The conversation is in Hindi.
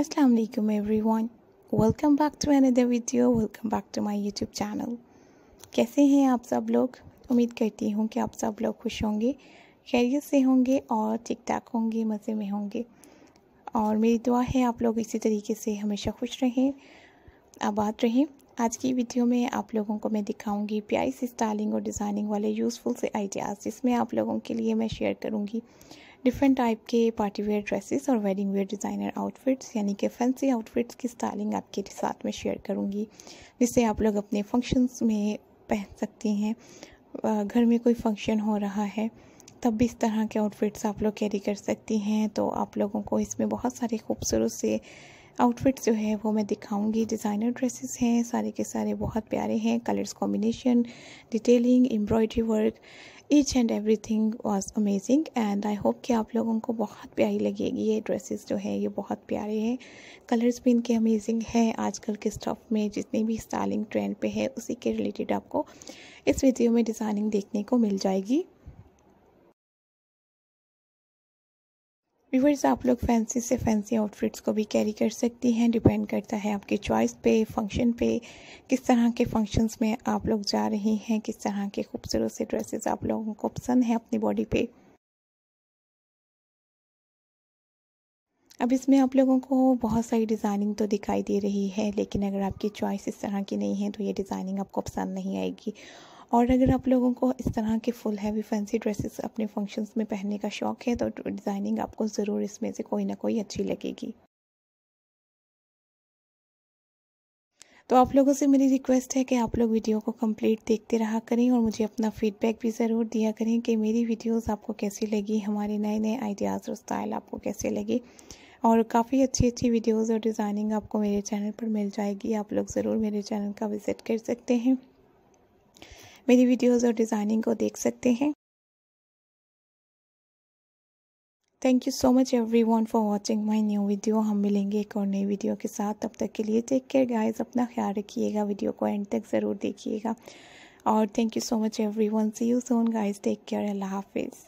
वालेकुम everyone welcome back to another video welcome back to my YouTube channel कैसे हैं आप सब लोग उम्मीद करती हूँ कि आप सब लोग खुश होंगे खैरियत से होंगे और ठीक ठाक होंगे मज़े में होंगे और मेरी दुआ है आप लोग इसी तरीके से हमेशा खुश रहें आबाद रहें आज की वीडियो में आप लोगों को मैं दिखाऊंगी प्यारी से स्टाइलिंग और डिज़ाइनिंग वाले यूज़फुल से आइडियाज़ जिसमें आप लोगों के लिए मैं शेयर करूँगी डिफरेंट टाइप के पार्टी वेयर ड्रेसेस और वेडिंग वेयर डिज़ाइनर आउटफिट्स यानी कि फैंसी आउटफिट्स की स्टाइलिंग आपके साथ में शेयर करूँगी जिससे आप लोग अपने फंक्शंस में पहन सकती हैं घर में कोई फंक्शन हो रहा है तब भी इस तरह के आउटफिट्स आप लोग कैरी कर सकती हैं तो आप लोगों को इसमें बहुत सारे खूबसूरत से आउटफिट्स जो है वो मैं दिखाऊंगी डिज़ाइनर ड्रेसेस हैं सारे के सारे बहुत प्यारे हैं colours combination detailing embroidery work each and everything was amazing and I hope कि आप लोगों को बहुत प्यारी लगेगी ये ड्रेसेस जो है ये बहुत प्यारे हैं कलर्स भी इनके अमेजिंग है आजकल के स्टफ में जितनी भी स्टाइलिंग ट्रेंड पे है उसी के रिलेटेड आपको इस वीडियो में डिज़ाइनिंग देखने को मिल जाएगी व्यूवर्स आप लोग फैंसी से फैंसी आउटफिट्स को भी कैरी कर सकती हैं डिपेंड करता है आपके चॉइस पे फंक्शन पे किस तरह के फंक्शंस में आप लोग जा रही हैं किस तरह के खूबसूरत से ड्रेसेस आप लोगों को पसंद है अपनी बॉडी पे अब इसमें आप लोगों को बहुत सारी डिज़ाइनिंग तो दिखाई दे रही है लेकिन अगर आपकी चॉइस इस तरह की नहीं है तो ये डिज़ाइनिंग आपको पसंद नहीं आएगी और अगर आप लोगों को इस तरह के फुल हैवी फैंसी ड्रेसेस अपने फंक्शंस में पहनने का शौक़ है तो डिज़ाइनिंग आपको ज़रूर इसमें से कोई ना कोई अच्छी लगेगी तो आप लोगों से मेरी रिक्वेस्ट है कि आप लोग वीडियो को कंप्लीट देखते रहा करें और मुझे अपना फीडबैक भी ज़रूर दिया करें कि मेरी वीडियोस आपको कैसी लगी हमारे नए नए आइडियाज़ और स्टाइल आपको कैसे लगे और काफ़ी अच्छी अच्छी वीडियोस और डिज़ाइनिंग आपको मेरे चैनल पर मिल जाएगी आप लोग ज़रूर मेरे चैनल का विज़िट कर सकते हैं मेरी वीडियोस और डिज़ाइनिंग को देख सकते हैं thank you so much everyone for watching my new video हम मिलेंगे एक और नई वीडियो के साथ तब तक के लिए टेक केयर गाइज अपना ख्याल रखिएगा वीडियो को एंड तक ज़रूर देखिएगा और thank you so much everyone see you soon guys take care अल्लाह हाफिज़